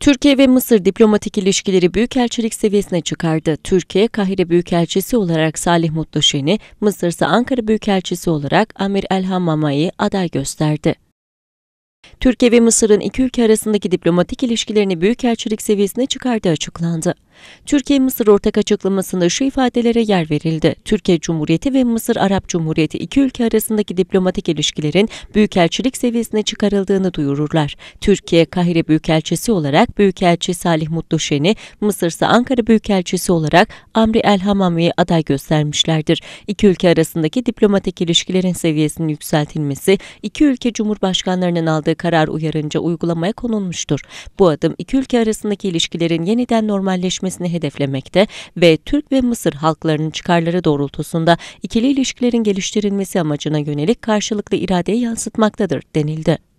Türkiye ve Mısır diplomatik ilişkileri büyükelçilik seviyesine çıkardı. Türkiye, Kahire Büyükelçisi olarak Salih Mutluşeni, Mısır ise Ankara Büyükelçisi olarak Amir Elham Mamay'ı aday gösterdi. Türkiye ve Mısır'ın iki ülke arasındaki diplomatik ilişkilerini büyükelçilik seviyesine çıkardığı açıklandı. Türkiye-Mısır ortak açıklamasında şu ifadelere yer verildi. Türkiye Cumhuriyeti ve Mısır Arap Cumhuriyeti iki ülke arasındaki diplomatik ilişkilerin büyükelçilik seviyesine çıkarıldığını duyururlar. Türkiye Kahire Büyükelçisi olarak Büyükelçi Salih Mutlu Mısır ise Ankara Büyükelçisi olarak Amri El Hamami'yi aday göstermişlerdir. İki ülke arasındaki diplomatik ilişkilerin seviyesinin yükseltilmesi, iki ülke cumhurbaşkanlarının aldığı karar uyarınca uygulamaya konulmuştur. Bu adım iki ülke arasındaki ilişkilerin yeniden normalleşmesi gelişmesini hedeflemekte ve Türk ve Mısır halklarının çıkarları doğrultusunda ikili ilişkilerin geliştirilmesi amacına yönelik karşılıklı iradeyi yansıtmaktadır denildi.